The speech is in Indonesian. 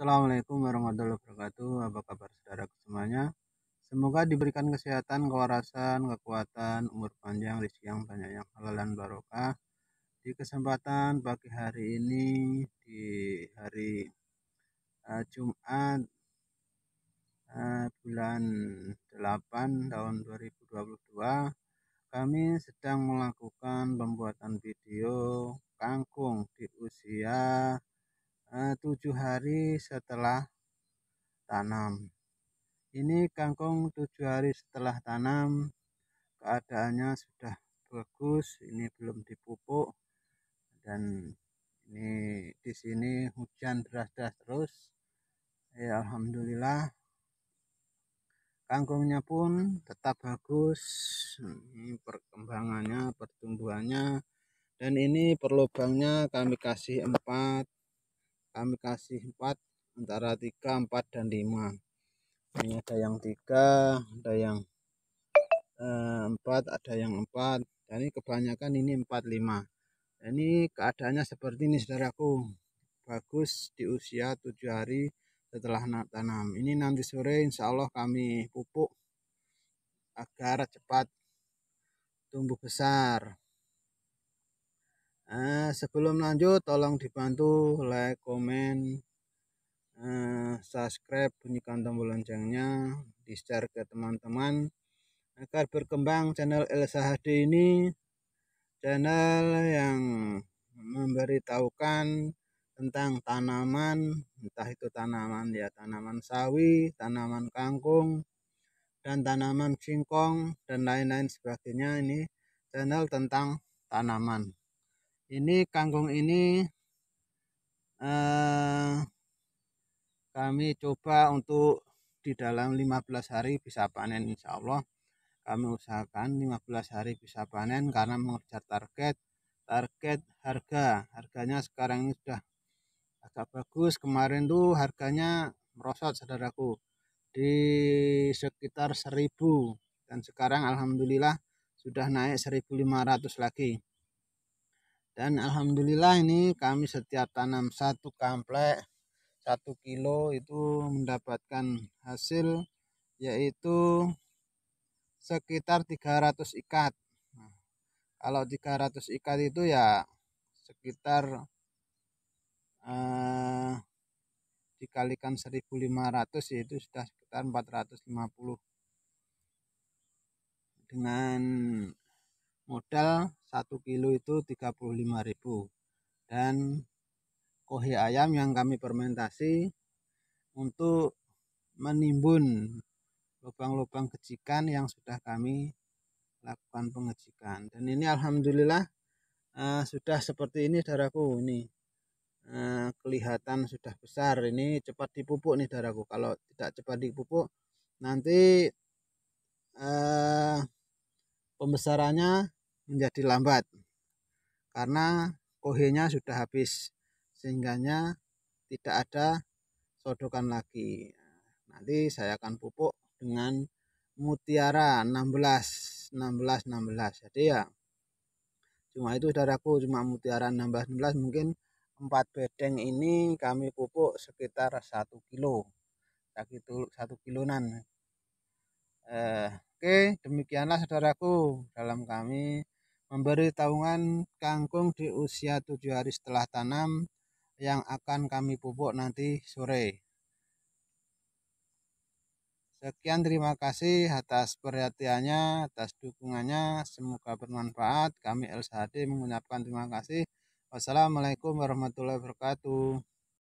Assalamualaikum warahmatullahi wabarakatuh. Apa kabar saudara semuanya? Semoga diberikan kesehatan, kewarasan, kekuatan, umur panjang, rezeki yang banyak yang halal dan barokah. Di kesempatan pagi hari ini di hari uh, Jumat uh, bulan 8 tahun 2022 kami sedang melakukan pembuatan video kangkung di usia Eh, tujuh hari setelah tanam. Ini kangkung tujuh hari setelah tanam, keadaannya sudah bagus. Ini belum dipupuk dan ini di sini hujan deras-deras terus. Ya alhamdulillah. Kangkungnya pun tetap bagus. Ini perkembangannya, pertumbuhannya. Dan ini perlubangnya kami kasih empat kami kasih 4 antara 3 4 dan 5 ini ada yang 3 ada yang eh, 4 ada yang 4 dan ini kebanyakan ini 4 5 dan ini keadaannya seperti ini saudaraku bagus di usia 7 hari setelah tanam ini nanti sore insya Allah kami pupuk agar cepat tumbuh besar Eh, sebelum lanjut tolong dibantu like, komen, eh, subscribe, bunyikan tombol loncengnya, di share ke teman-teman agar berkembang channel Elsa HD ini channel yang memberitahukan tentang tanaman entah itu tanaman ya tanaman sawi, tanaman kangkung dan tanaman singkong dan lain-lain sebagainya ini channel tentang tanaman ini kangkung ini eh, kami coba untuk di dalam 15 hari bisa panen insya Allah kami usahakan 15 hari bisa panen karena mengejar target target harga harganya sekarang ini sudah agak bagus kemarin tuh harganya merosot saudaraku di sekitar 1000 dan sekarang alhamdulillah sudah naik 1500 lagi dan alhamdulillah ini kami setiap tanam satu komplek satu kilo itu mendapatkan hasil yaitu sekitar 300 ikat nah, kalau 300 ikat itu ya sekitar eh, dikalikan 1500 yaitu sudah sekitar 450 dengan modal 1 kilo itu 35.000 dan kohe ayam yang kami fermentasi untuk menimbun lubang-lubang kecikan yang sudah kami lakukan pengecikan dan ini alhamdulillah uh, sudah seperti ini daraku ini uh, kelihatan sudah besar ini cepat dipupuk nih daraku kalau tidak cepat dipupuk nanti uh, pembesarannya menjadi lambat karena kohenya sudah habis sehingganya tidak ada sodokan lagi nanti saya akan pupuk dengan mutiara 16 16 16 jadi ya cuma itu saudaraku cuma mutiara 16 16 mungkin 4 bedeng ini kami pupuk sekitar 1 kilo segitu 1 kilonan eh, oke demikianlah saudaraku dalam kami memberi taungan kangkung di usia tujuh hari setelah tanam yang akan kami pupuk nanti sore. Sekian terima kasih atas perhatiannya, atas dukungannya. Semoga bermanfaat. Kami LSHD mengucapkan terima kasih. Wassalamualaikum warahmatullahi wabarakatuh.